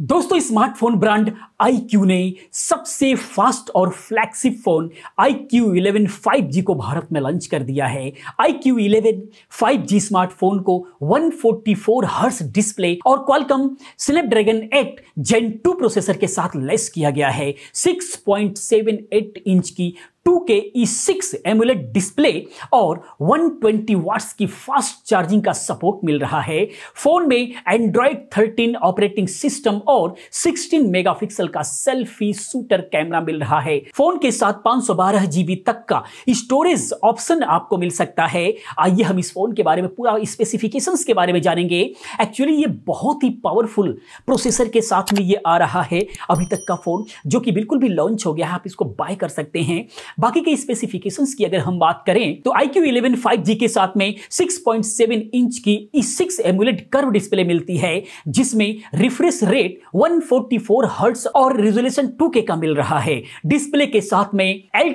दोस्तों smartphone brand IQ ने सबसे फास्ट और फ्लैक्सिप फोन IQ 11 5G को भारत में लॉन्च कर दिया है IQ 11 5G स्मार्टफोन को 144 हर्स डिस्प्ले और क्वालकम स्नैपड्रैगन 8 Gen 2 प्रोसेसर के साथ लेस किया गया है 6.78 इंच की टू के ई सिक्स एमुलेट डिस्प्ले और 120 वाट्स की फास्ट चार्जिंग का सपोर्ट मिल रहा है फोन में एंड्रॉयड 13 ऑपरेटिंग सिस्टम और 16 मेगापिक्सल का सेल्फी शूटर कैमरा मिल रहा है फोन के साथ पांच सौ बारह जीबी तक का स्टोरेज ऑप्शन आपको मिल सकता है आइए हम इस फोन के बारे में पूरा स्पेसिफिकेशन के बारे में जानेंगे एक्चुअली ये बहुत ही पावरफुल प्रोसेसर के साथ में ये आ रहा है अभी तक का फोन जो कि बिल्कुल भी लॉन्च हो गया है आप इसको बाय कर सकते हैं बाकी के स्पेसिफिकेशन की अगर हम बात करें तो IQ 11 5G के साथ में 6.7 इंच की सिक्स एमुलेट कर्व डिस्प्ले मिलती है जिसमें रिफ्रेश रेट 144 हर्ट्ज और रेजोल्यूशन 2K का मिल रहा है डिस्प्ले के साथ में एल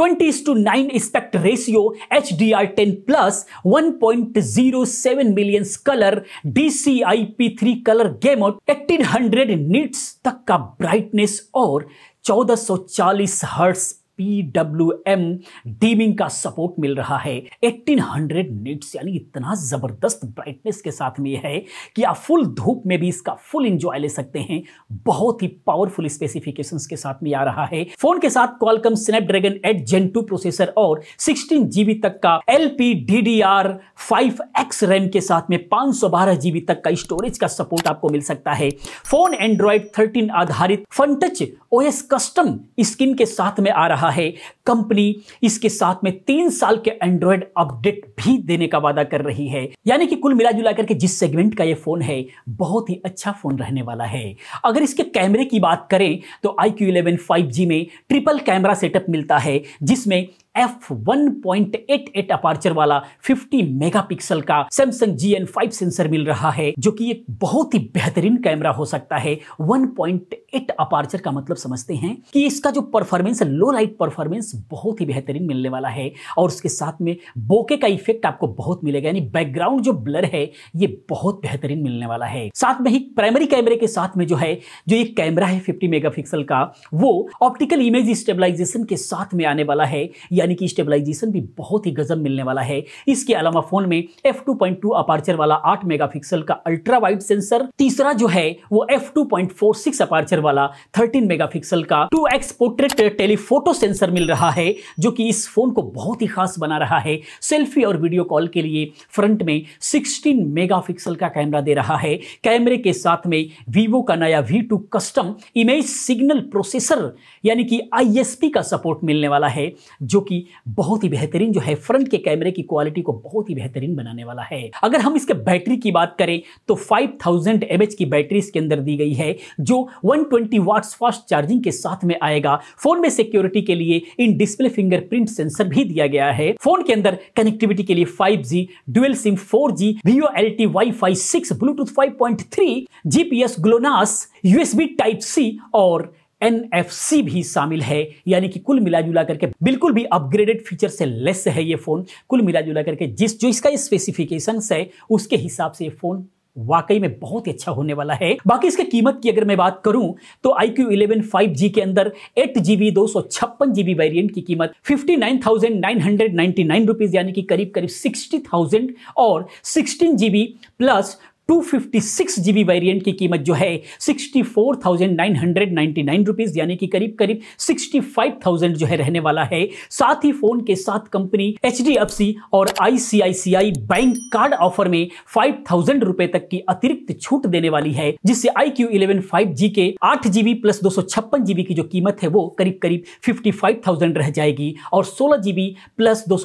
4.0 aspect ratio H D R ten plus one point zero seven million colour D C I P three colour color gamut hundred nits तक का ब्राइटनेस और 1440 हर्ट्स पीडब्ल्यूएम डीमिंग का सपोर्ट मिल रहा है 1800 निट्स यानी इतना ज़बरदस्त ब्राइटनेस के साथ में है कि आप फुल धूप में भी इसका फुल इंजॉय ले सकते हैं बहुत ही पावरफुल स्पेसिफिकेशंस के साथ में आ रहा है फोन के साथ Qualcomm Snapdragon eight Gen two processor और सिक्सटीन जीबी तक का L P D D R five X RAM के साथ में पांच सौ बारह जीबी तक का स्टोरेज का सपोर्ट आपको मिल सकता है फोन एंड्रॉइड थर्टीन आधारित फनटच एस कस्टम स्किन के साथ में आ रहा रहा है कंपनी इसके साथ में तीन साल के एंड्रॉयड अपडेट भी देने का वादा कर रही है यानी कि कुल मिला जुला करके जिस सेगमेंट का ये फोन है बहुत ही अच्छा फोन रहने वाला है अगर इसके कैमरे की बात करें तो I Q eleven five G में ट्रिपल कैमरा सेटअप मिलता है जिसमें F one point eight eight aperture वाला 50 मेगापिक्सल का Samsung G N five sensor मिल रहा है जो कि एक बहुत ही बेहतरीन कैमरा हो सकता है 1.8 अपार्चर का मतलब समझते हैं कि इसका जो परफॉर्मेंस लो लाइट परफॉर्मेंस बहुत ही बेहतरीन मिलने वाला है और उसके साथ में बोके का इफेक्ट आपको बहुत मिलेगा यानी बैकग्राउंड जो ब्लर है ये बहुत बेहतरीन मिलने वाला है साथ में ही प्राइमरी कैमरे के साथ में जो है जो ये कैमरा है फिफ्टी मेगा का वो ऑप्टिकल इमेज स्टेबिलाईजेशन के साथ में आने वाला है यानी कि स्टेबलाइजेशन भी बहुत ही गजब मिलने वाला है इसके अलावा फोन में F two point two aperture वाला आठ मेगापिक्सल का अल्ट्रा वाइड सेंसर तीसरा जो है वो F two point four six aperture वाला थर्टीन मेगापिक्सल का two X portrait telephoto sensor मिल रहा है जो कि इस फोन को बहुत ही खास बना रहा है सेल्फी और वीडियो कॉल के लिए फ्रंट में 16 मेगापिक्सल का कैमरा दे रहा है कैमरे के साथ में वीवो का नया V two custom image signal processor यानी कि आईएसपी का सपोर्ट मिलने वाला है जो कि कि बहुत ही बेहतरीन जो है फ्रंट के कैमरे की क्वालिटी को बहुत ही बेहतरीन बनाने वाला है अगर हम इसके बैटरी की बात करें तो 5000 थाउजेंड की बैटरी इसके अंदर दी गई है जो 120 ट्वेंटी फास्ट चार्जिंग के साथ में आएगा फोन में सिक्योरिटी के लिए इन डिस्प्ले फिंगरप्रिंट सेंसर भी दिया गया है फोन के अंदर कनेक्टिविटी के लिए five G dual SIM four G VO L T Wi five six Bluetooth five point three GPS GLONASS USB Type C और एन भी शामिल है यानी कि कुल मिला जुला करके बिल्कुल भी अपग्रेडेड फीचर से लेस है ये फ़ोन कुल मिला जुला करके जिस जो इसका इस है उसके हिसाब से ये फ़ोन वाकई में बहुत ही अच्छा होने वाला है बाकी इसके कीमत की अगर मैं बात करूं तो I Q eleven five G के अंदर एट जीबी दो सौ छप्पन जीबी वेरियंट की कीमत fifty nine thousand nine hundred ninety nine rupees यानी कि करीब करीब सिक्सटी थाउजेंड और sixteen GB plus 256 GB variant की कीमत जो है 64,999 रुपीस यानी कि करीब करीब 65,000 जो है रहने वाला है साथ ही फोन के साथ कंपनी एच और आईसीआईसीआई बैंक कार्ड ऑफर में 5,000 रुपए तक की अतिरिक्त छूट देने वाली है जिससे I Q eleven five G के आठ जीबी प्लस दो जीबी की जो कीमत है वो करीब करीब 55,000 रह जाएगी और सोलह जीबी प्लस दो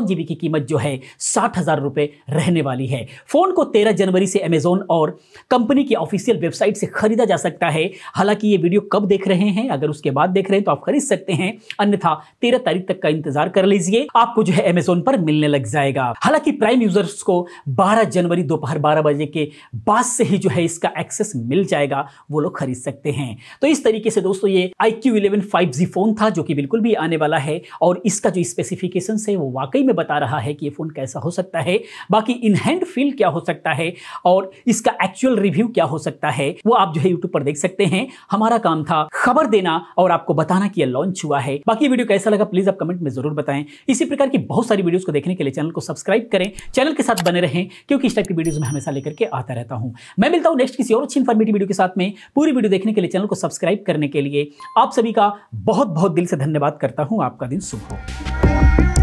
जीबी की कीमत जो है साठ हजार रुपए रहने वाली है फोन को तेरह जनवरी से अमेजोन और कंपनी की ऑफिशियल वेबसाइट से खरीदा जा सकता है हालांकि ये वीडियो कब देख रहे हैं अगर उसके बाद देख रहे हैं तो आप खरीद सकते हैं अन्यथा तेरह तारीख तक का इंतजार कर लीजिए आपको जो है अमेजोन पर मिलने लग जाएगा हालांकि प्राइम यूजर्स को बारह जनवरी दोपहर बारह बजे के बाद से ही जो है इसका एक्सेस मिल जाएगा वो लोग खरीद सकते हैं तो इस तरीके से दोस्तों ये IQ 11 5G फोन था जो कि बिल्कुल भी आने वाला है और इसका जो स्पेसिफिकेशन है वो वाकई में बता रहा है कि ये फोन कैसा हो सकता है बाकी इन हैंड फील क्या हो सकता है और और इसका एक्चुअल रिव्यू क्या हो सकता है वो आप जो है यूट्यूब पर देख सकते हैं हमारा काम था खबर देना और आपको बताना कि यह लॉन्च हुआ है बाकी वीडियो कैसा लगा प्लीज आप कमेंट में जरूर बताएं इसी प्रकार की बहुत सारी वीडियोस को देखने के लिए चैनल को सब्सक्राइब करें चैनल के साथ बने रहें क्योंकि इस टाइप की वीडियोस में हमेशा लेकर के आता रहता हूं मैं मिलता हूं नेक्स्ट किसी और अच्छी इन्फॉर्मेटिव वीडियो के साथ में पूरी वीडियो देखने के लिए चैनल को सब्सक्राइब करने के लिए आप सभी का बहुत बहुत दिल से धन्यवाद करता हूं आपका दिन शुभ हो